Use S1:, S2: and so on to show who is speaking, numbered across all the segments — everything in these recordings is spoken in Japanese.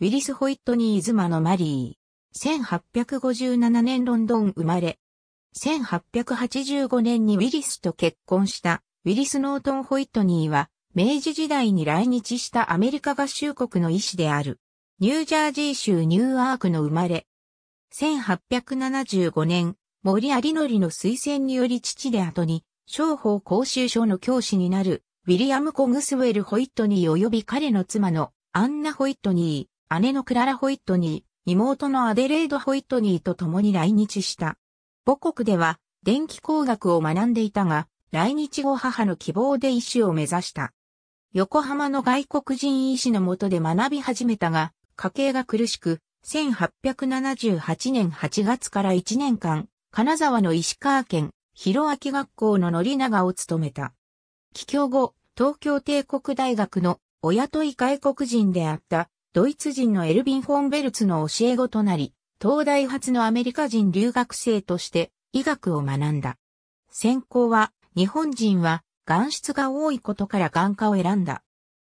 S1: ウィリス・ホイットニー・ズマのマリー。1857年ロンドン生まれ。1885年にウィリスと結婚したウィリス・ノートン・ホイットニーは明治時代に来日したアメリカ合衆国の医師である。ニュージャージー州ニューアークの生まれ。1875年、森有則の推薦により父で後に、商法講習所の教師になる、ウィリアム・コグスウェル・ホイットニー及び彼の妻のアンナ・ホイットニー。姉のクララ・ホイットニー、妹のアデレード・ホイットニーと共に来日した。母国では電気工学を学んでいたが、来日後母の希望で医師を目指した。横浜の外国人医師のもとで学び始めたが、家計が苦しく、1878年8月から1年間、金沢の石川県、広明学校の乗長を務めた。帰郷後、東京帝国大学のお雇い外国人であったドイツ人のエルビン・フォンベルツの教え子となり、東大発のアメリカ人留学生として医学を学んだ。専攻は、日本人は、眼質が多いことから眼科を選んだ。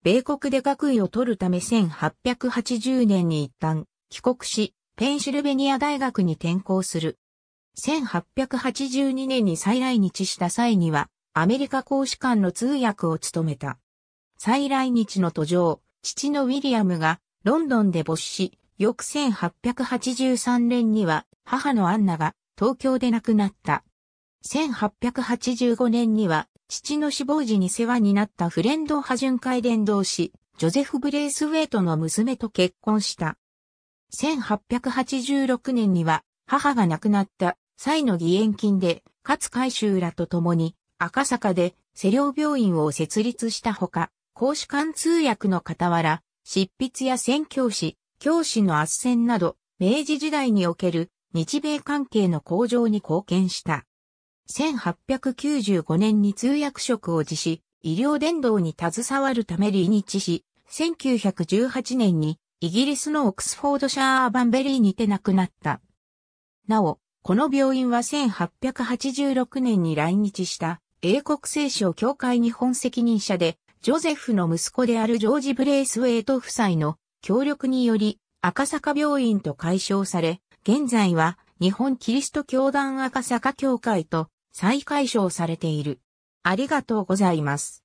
S1: 米国で学位を取るため1880年に一旦帰国し、ペンシルベニア大学に転校する。1882年に再来日した際には、アメリカ公使館の通訳を務めた。再来日の途上、父のウィリアムがロンドンで没し、翌1883年には母のアンナが東京で亡くなった。1885年には父の死亡時に世話になったフレンド派巡回伝道師、ジョゼフ・ブレイスウェイトの娘と結婚した。1886年には母が亡くなった際の義援金で勝海舟らと共に赤坂で世良病院を設立したほか、公使館通訳の傍ら執筆や宣教師、教師の圧戦など、明治時代における日米関係の向上に貢献した。1895年に通訳職を辞し、医療伝道に携わるため離日し、1918年にイギリスのオックスフォードシャー・アーバンベリーにて亡くなった。なお、この病院は1886年に来日した英国聖書教会に本責任者でジョゼフの息子であるジョージ・ブレイスウェイト夫妻の協力により赤坂病院と解消され、現在は日本キリスト教団赤坂教会と再解消されている。ありがとうございます。